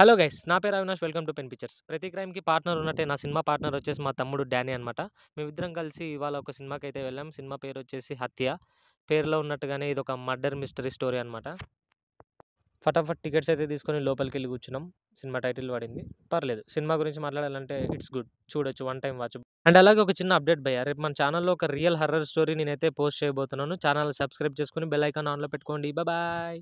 hello guys నా పేరు Avinash welcome to pen pictures ప్రతి క్రైమ్కి పార్ట్నర్ ఉన్నట్టే నా సినిమా పార్ట్నర్ వచ్చేసి మా తమ్ముడు డానీ అనమాట మేమిద్దరం కలిసి ఇవాళ ఒక సినిమాకి అయితే వెళ్ళాం సినిమా పేరు వచ్చేసి హత్య పేరులో ఉన్నట్టుగానే ఇది ఒక మర్డర్ మిస్టరీ స్టోరీ అనమాట ఫటాఫట్ టికెట్స్ అయితే తీసుకొని లోపలికి వెళ్ళి కూర్చున్నాం సినిమా టైటిల్ పడింది పర్లేదు సినిమా గురించి మాట్లాడాలంటే ఇట్స్ గుడ్ చూడొచ్చు వన్ టైం వాచ్ అండ్ అలాగే ఒక చిన్న అప్డేట్ భయ్య రేపు మన ఛానల్లో ఒక రియల్ హర్రర్ స్టోరీ నేనైతే పోస్ట్ చేయబోతున్నాను ఛానల్ సబ్స్క్రైబ్ చేసుకుని బెల్ ఐకాన్ ఆన్లో పెట్టుకోండి బాయ్